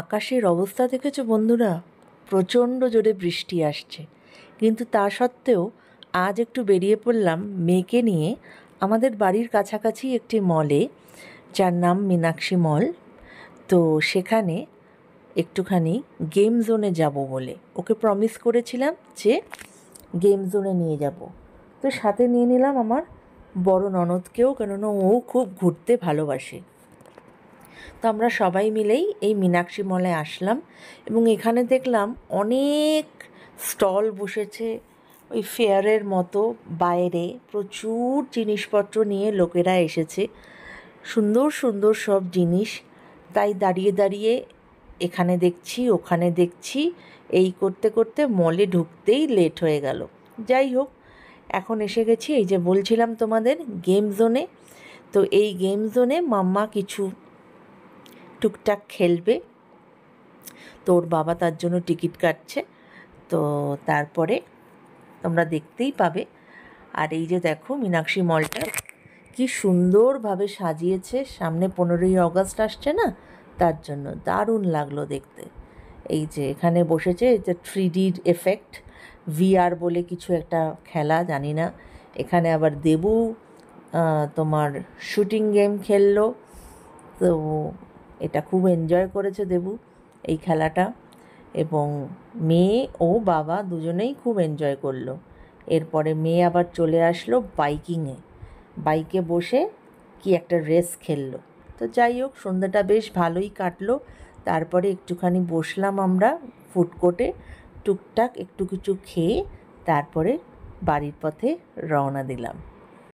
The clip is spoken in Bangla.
আকাশের অবস্থা দেখেছো বন্ধুরা প্রচণ্ড জোরে বৃষ্টি আসছে কিন্তু তা সত্ত্বেও আজ একটু বেরিয়ে পড়লাম মেয়েকে নিয়ে আমাদের বাড়ির কাছাকাছি একটি মলে যার নাম মীনাক্ষী মল তো সেখানে একটুখানি গেম জোনে যাব বলে ওকে প্রমিস করেছিলাম যে গেম জোনে নিয়ে যাব তো সাথে নিয়ে নিলাম আমার বড় ননদকেও কেননা ও খুব ঘুরতে ভালোবাসে তো আমরা সবাই মিলেই এই মীনাক্ষী মলে আসলাম এবং এখানে দেখলাম অনেক স্টল বসেছে ওই ফেয়ারের মতো বাইরে প্রচুর জিনিসপত্র নিয়ে লোকেরা এসেছে সুন্দর সুন্দর সব জিনিস তাই দাঁড়িয়ে দাঁড়িয়ে এখানে দেখছি ওখানে দেখছি এই করতে করতে মলে ঢুকতেই লেট হয়ে গেল যাই হোক এখন এসে গেছি এই যে বলছিলাম তোমাদের গেম জোনে তো এই গেম জোনে মাম্মা কিছু টুকটাক খেলবে তোর বাবা তার জন্য টিকিট কাটছে তো তারপরে তোমরা দেখতেই পাবে আর এই যে দেখো মীনাক্ষী মলটা কি সুন্দরভাবে সাজিয়েছে সামনে পনেরোই অগস্ট আসছে না তার জন্য দারুণ লাগলো দেখতে এই যে এখানে বসেছে এই যে থ্রি ডির এফেক্ট ভিআর বলে কিছু একটা খেলা জানি না এখানে আবার দেবু তোমার শুটিং গেম খেললো তো এটা খুব এনজয় করেছে দেবু এই খেলাটা এবং মেয়ে ও বাবা দুজনেই খুব এনজয় করলো এরপরে মেয়ে আবার চলে আসলো বাইকিংয়ে বাইকে বসে কি একটা রেস খেললো তো যাই হোক সন্ধ্যাটা বেশ ভালোই কাটলো তারপরে একটুখানি বসলাম আমরা ফুডকোর্টে টুকটাক একটু কিছু খেয়ে তারপরে বাড়ির পথে রওনা দিলাম